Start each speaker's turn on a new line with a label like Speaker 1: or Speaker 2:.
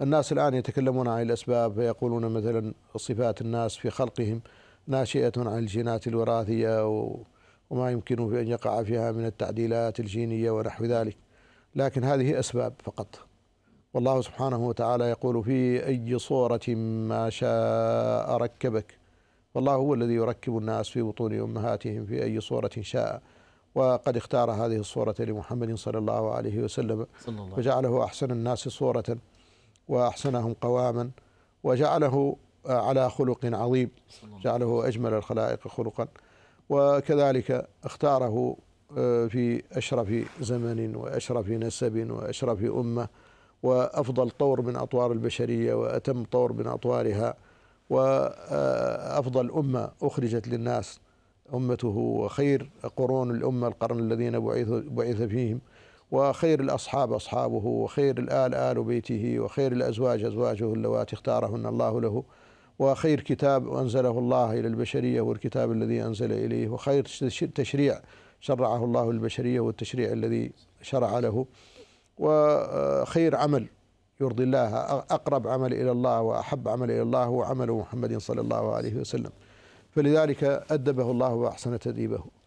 Speaker 1: الناس الآن يتكلمون عن الأسباب فيقولون مثلا صفات الناس في خلقهم ناشئة عن الجينات الوراثية وما يمكن في أن يقع فيها من التعديلات الجينية ونحو ذلك لكن هذه أسباب فقط والله سبحانه وتعالى يقول في أي صورة ما شاء ركبك والله هو الذي يركب الناس في بطون أمهاتهم في أي صورة شاء وقد اختار هذه الصورة لمحمد صلى الله عليه وسلم وجعله أحسن الناس صورة وأحسنهم قواما وجعله آه، على خلق عظيم جعله أجمل الخلائق خلقا وكذلك اختاره آه، في أشرف زمن وأشرف نسب وأشرف أمة وأفضل طور من أطوار البشرية وأتم طور من أطوارها وأفضل أمة أخرجت للناس أمته وخير قرون الأمة القرن الذين بعث, بعث فيهم وخير الأصحاب أصحابه وخير الآل آل بيته وخير الأزواج أزواجه اللواتي اختارهن الله له وخير كتاب أنزله الله إلى البشرية والكتاب الذي أنزل إليه وخير تشريع شرعه الله للبشرية والتشريع الذي شرع له وخير عمل يرضي الله أقرب عمل إلى الله وأحب عمل إلى الله هو عمل محمد صلى الله عليه وسلم فلذلك أدبه الله وأحسن تديبه